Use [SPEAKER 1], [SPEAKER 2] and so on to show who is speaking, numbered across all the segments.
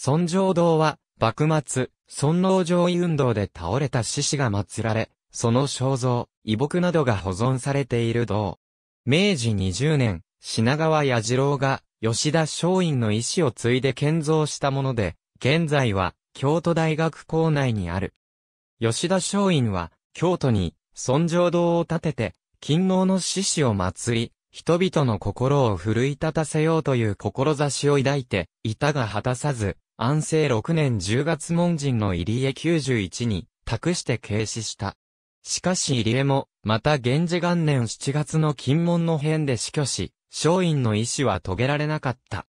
[SPEAKER 1] 尊上堂は、幕末、尊王攘夷運動で倒れた志士が祀られ、その肖像、遺木などが保存されている堂。明治20年、品川八次郎が、吉田松陰の遺志を継いで建造したもので、現在は、京都大学校内にある。吉田松陰は、京都に、尊上堂を建てて、勤王の志士を祀り、人々の心を奮い立たせようという志を抱いて、いたが果たさず、安政6年10月門人の入江91に、託して軽視した。しかし入江も、また源氏元年7月の金門の変で死去し、松陰の意思は遂げられなかった。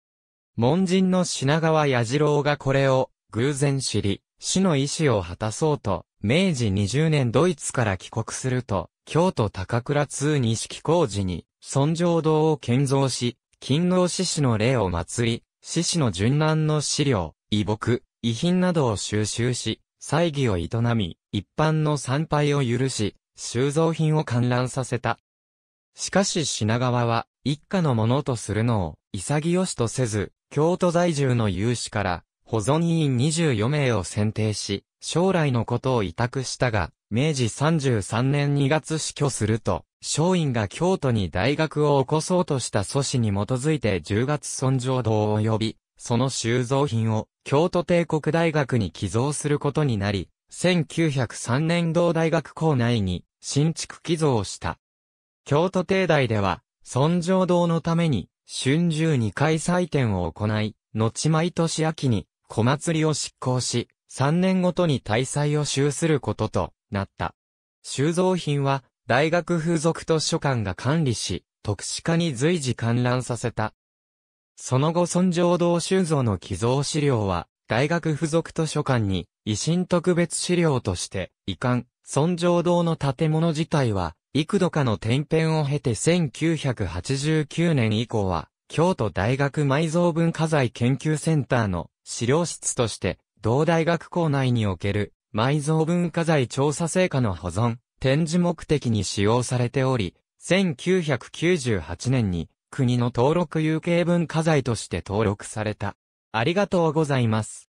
[SPEAKER 1] 門人の品川矢次郎がこれを、偶然知り、死の意思を果たそうと、明治20年ドイツから帰国すると、京都高倉通錦工事に、尊上堂を建造し、勤王志士の霊を祭り、獅子の殉難の資料、遺木、遺品などを収集し、祭儀を営み、一般の参拝を許し、収蔵品を観覧させた。しかし品川は、一家のものとするのを、潔しとせず、京都在住の有志から、保存委員24名を選定し、将来のことを委託したが、明治33年2月死去すると、松陰が京都に大学を起こそうとした祖師に基づいて10月尊上堂を呼び、その収蔵品を京都帝国大学に寄贈することになり、1903年同大学校内に新築寄贈をした。京都帝大では、尊上堂のために春秋2回祭典を行い、後毎年秋に小祭りを執行し、3年ごとに大祭を修することとなった。収蔵品は大学風俗図書館が管理し、特殊化に随時観覧させた。その後尊上堂修造の寄贈資料は、大学付属図書館に、維新特別資料として、遺憾、尊上堂の建物自体は、幾度かの転変を経て1989年以降は、京都大学埋蔵文化財研究センターの資料室として、同大学校内における埋蔵文化財調査成果の保存、展示目的に使用されており、1998年に国の登録有形文化財として登録された。ありがとうございます。